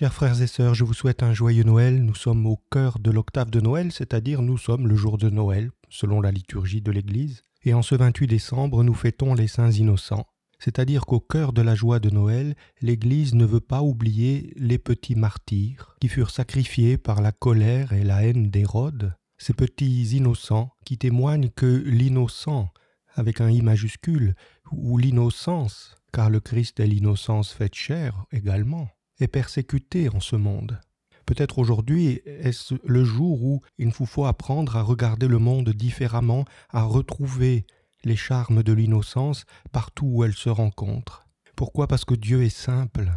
Chers frères et sœurs, je vous souhaite un joyeux Noël. Nous sommes au cœur de l'octave de Noël, c'est-à-dire nous sommes le jour de Noël, selon la liturgie de l'Église. Et en ce 28 décembre, nous fêtons les saints innocents. C'est-à-dire qu'au cœur de la joie de Noël, l'Église ne veut pas oublier les petits martyrs qui furent sacrifiés par la colère et la haine d'Hérode, ces petits innocents qui témoignent que l'innocent, avec un i majuscule, ou l'innocence, car le Christ est l'innocence faite chair également, est persécuté en ce monde. Peut-être aujourd'hui est-ce le jour où il nous faut apprendre à regarder le monde différemment, à retrouver les charmes de l'innocence partout où elle se rencontre. Pourquoi Parce que Dieu est simple.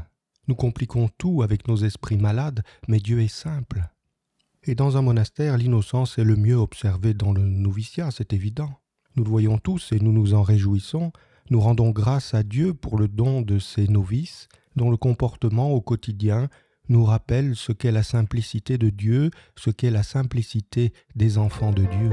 Nous compliquons tout avec nos esprits malades, mais Dieu est simple. Et dans un monastère, l'innocence est le mieux observée dans le noviciat, c'est évident. Nous le voyons tous et nous nous en réjouissons. Nous rendons grâce à Dieu pour le don de ses novices dont le comportement au quotidien nous rappelle ce qu'est la simplicité de Dieu, ce qu'est la simplicité des enfants de Dieu.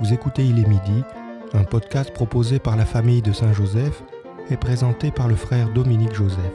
Vous écoutez Il est midi, un podcast proposé par la famille de Saint-Joseph et présenté par le frère Dominique Joseph.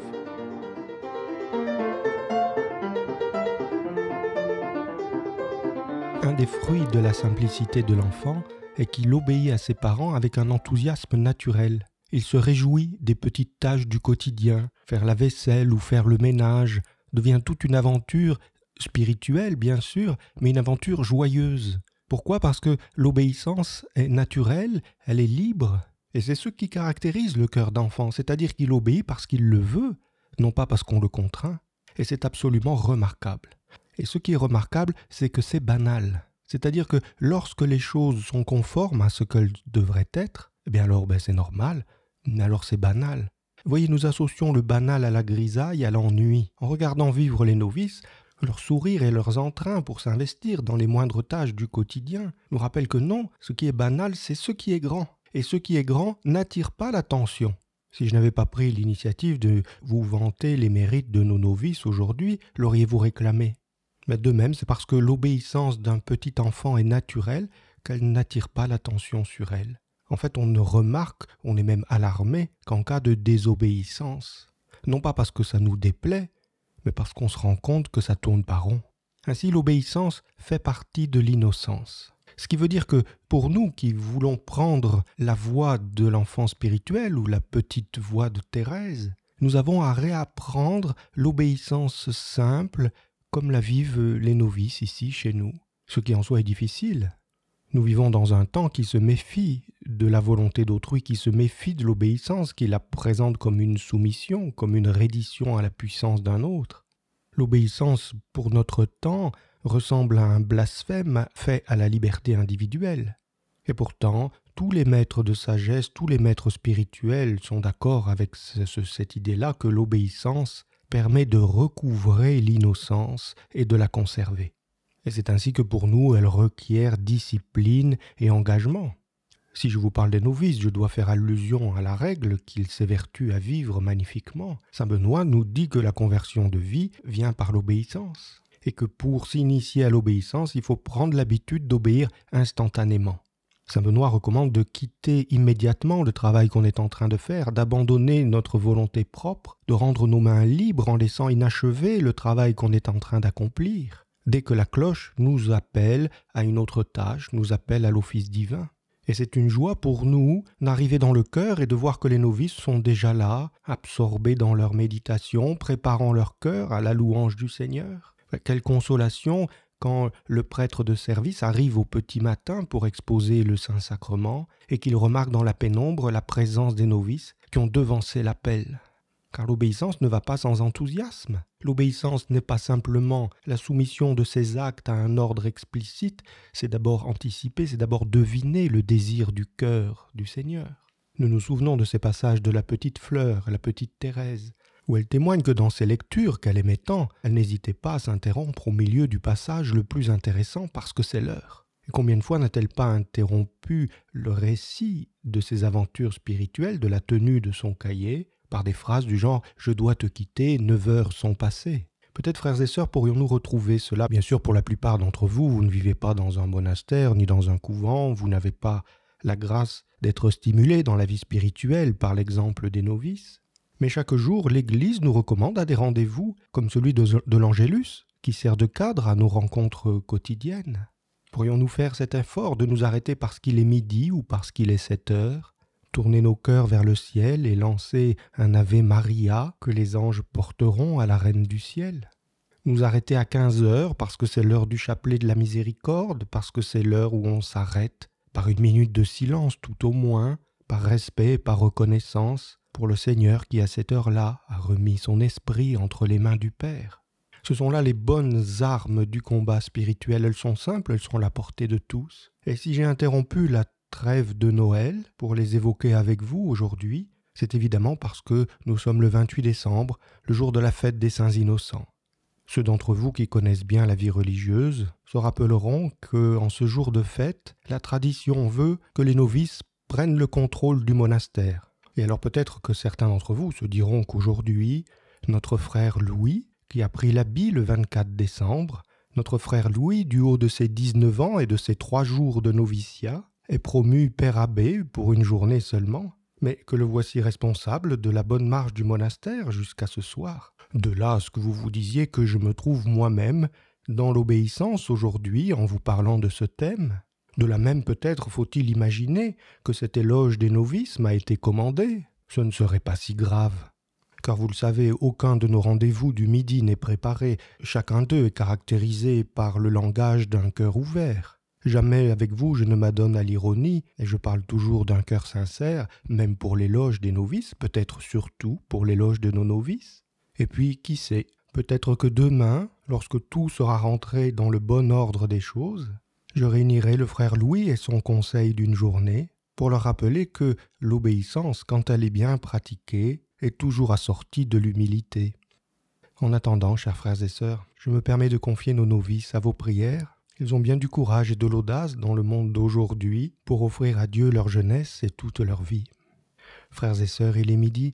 un des fruits de la simplicité de l'enfant est qu'il obéit à ses parents avec un enthousiasme naturel. Il se réjouit des petites tâches du quotidien. Faire la vaisselle ou faire le ménage devient toute une aventure spirituelle, bien sûr, mais une aventure joyeuse. Pourquoi Parce que l'obéissance est naturelle, elle est libre. Et c'est ce qui caractérise le cœur d'enfant, c'est-à-dire qu'il obéit parce qu'il le veut, non pas parce qu'on le contraint. Et c'est absolument remarquable. Et ce qui est remarquable, c'est que c'est banal. C'est-à-dire que lorsque les choses sont conformes à ce qu'elles devraient être, eh bien alors ben, c'est normal, mais alors c'est banal. voyez, nous associons le banal à la grisaille, à l'ennui. En regardant vivre les novices, leur sourire et leurs entrains pour s'investir dans les moindres tâches du quotidien nous rappellent que non, ce qui est banal, c'est ce qui est grand. Et ce qui est grand n'attire pas l'attention. Si je n'avais pas pris l'initiative de vous vanter les mérites de nos novices aujourd'hui, l'auriez-vous réclamé mais de même, c'est parce que l'obéissance d'un petit enfant est naturelle qu'elle n'attire pas l'attention sur elle. En fait, on ne remarque, on est même alarmé qu'en cas de désobéissance. Non pas parce que ça nous déplaît, mais parce qu'on se rend compte que ça tourne par rond. Ainsi, l'obéissance fait partie de l'innocence. Ce qui veut dire que pour nous qui voulons prendre la voie de l'enfant spirituel ou la petite voie de Thérèse, nous avons à réapprendre l'obéissance simple comme la vivent euh, les novices ici chez nous, ce qui en soi est difficile. Nous vivons dans un temps qui se méfie de la volonté d'autrui, qui se méfie de l'obéissance, qui la présente comme une soumission, comme une reddition à la puissance d'un autre. L'obéissance pour notre temps ressemble à un blasphème fait à la liberté individuelle. Et pourtant, tous les maîtres de sagesse, tous les maîtres spirituels sont d'accord avec cette idée-là que l'obéissance permet de recouvrer l'innocence et de la conserver. Et c'est ainsi que pour nous, elle requiert discipline et engagement. Si je vous parle des novices, je dois faire allusion à la règle qu'ils s'évertuent à vivre magnifiquement. Saint Benoît nous dit que la conversion de vie vient par l'obéissance, et que pour s'initier à l'obéissance, il faut prendre l'habitude d'obéir instantanément. Saint Benoît recommande de quitter immédiatement le travail qu'on est en train de faire, d'abandonner notre volonté propre, de rendre nos mains libres en laissant inachevé le travail qu'on est en train d'accomplir, dès que la cloche nous appelle à une autre tâche, nous appelle à l'office divin. Et c'est une joie pour nous d'arriver dans le cœur et de voir que les novices sont déjà là, absorbés dans leur méditation, préparant leur cœur à la louange du Seigneur. Quelle consolation quand le prêtre de service arrive au petit matin pour exposer le Saint-Sacrement et qu'il remarque dans la pénombre la présence des novices qui ont devancé l'appel. Car l'obéissance ne va pas sans enthousiasme. L'obéissance n'est pas simplement la soumission de ses actes à un ordre explicite, c'est d'abord anticiper, c'est d'abord deviner le désir du cœur du Seigneur. Nous nous souvenons de ces passages de la petite fleur, la petite Thérèse, où elle témoigne que dans ses lectures qu'elle aimait tant, elle n'hésitait pas à s'interrompre au milieu du passage le plus intéressant parce que c'est l'heure. Et combien de fois n'a-t-elle pas interrompu le récit de ses aventures spirituelles, de la tenue de son cahier, par des phrases du genre Je dois te quitter, neuf heures sont passées. Peut-être, frères et sœurs, pourrions-nous retrouver cela Bien sûr, pour la plupart d'entre vous, vous ne vivez pas dans un monastère ni dans un couvent, vous n'avez pas la grâce d'être stimulé dans la vie spirituelle par l'exemple des novices, mais chaque jour l'Église nous recommande à des rendez-vous comme celui de, l'Angélus, qui sert de cadre à nos rencontres quotidiennes. Pourrions-nous faire cet effort de nous arrêter parce qu'il est midi ou parce qu'il est sept heures, tourner nos cœurs vers le ciel et lancer un Ave Maria que les anges porteront à la Reine du ciel nous arrêter à 15 heures parce que c'est l'heure du chapelet de la miséricorde, parce que c'est l'heure où on s'arrête par une minute de silence tout au moins, par respect et par reconnaissance pour le Seigneur qui à cette heure-là a remis son esprit entre les mains du Père. Ce sont là les bonnes armes du combat spirituel, elles sont simples, elles sont la portée de tous. Et si j'ai interrompu la trêve de Noël pour les évoquer avec vous aujourd'hui, c'est évidemment parce que nous sommes le 28 décembre, le jour de la fête des saints innocents. Ceux d'entre vous qui connaissent bien la vie religieuse se rappelleront que, en ce jour de fête, la tradition veut que les novices prennent le contrôle du monastère. Et alors peut-être que certains d'entre vous se diront qu'aujourd'hui, notre frère Louis, qui a pris l'habit le 24 décembre, notre frère Louis, du haut de ses 19 ans et de ses trois jours de noviciat, est promu père abbé pour une journée seulement, mais que le voici responsable de la bonne marche du monastère jusqu'à ce soir. De là à ce que vous vous disiez que je me trouve moi-même dans l'obéissance aujourd'hui en vous parlant de ce thème. De la même peut-être faut-il imaginer que cet éloge des novices m'a été commandé. Ce ne serait pas si grave. Car vous le savez, aucun de nos rendez-vous du midi n'est préparé, chacun d'eux est caractérisé par le langage d'un cœur ouvert. Jamais avec vous je ne m'adonne à l'ironie, et je parle toujours d'un cœur sincère, même pour l'éloge des novices, peut-être surtout pour l'éloge de nos novices. Et puis, qui sait, peut-être que demain, lorsque tout sera rentré dans le bon ordre des choses, je réunirai le frère Louis et son conseil d'une journée pour leur rappeler que l'obéissance, quand elle est bien pratiquée, est toujours assortie de l'humilité. En attendant, chers frères et sœurs, je me permets de confier nos novices à vos prières. Ils ont bien du courage et de l'audace dans le monde d'aujourd'hui pour offrir à Dieu leur jeunesse et toute leur vie. Frères et sœurs, il est midi,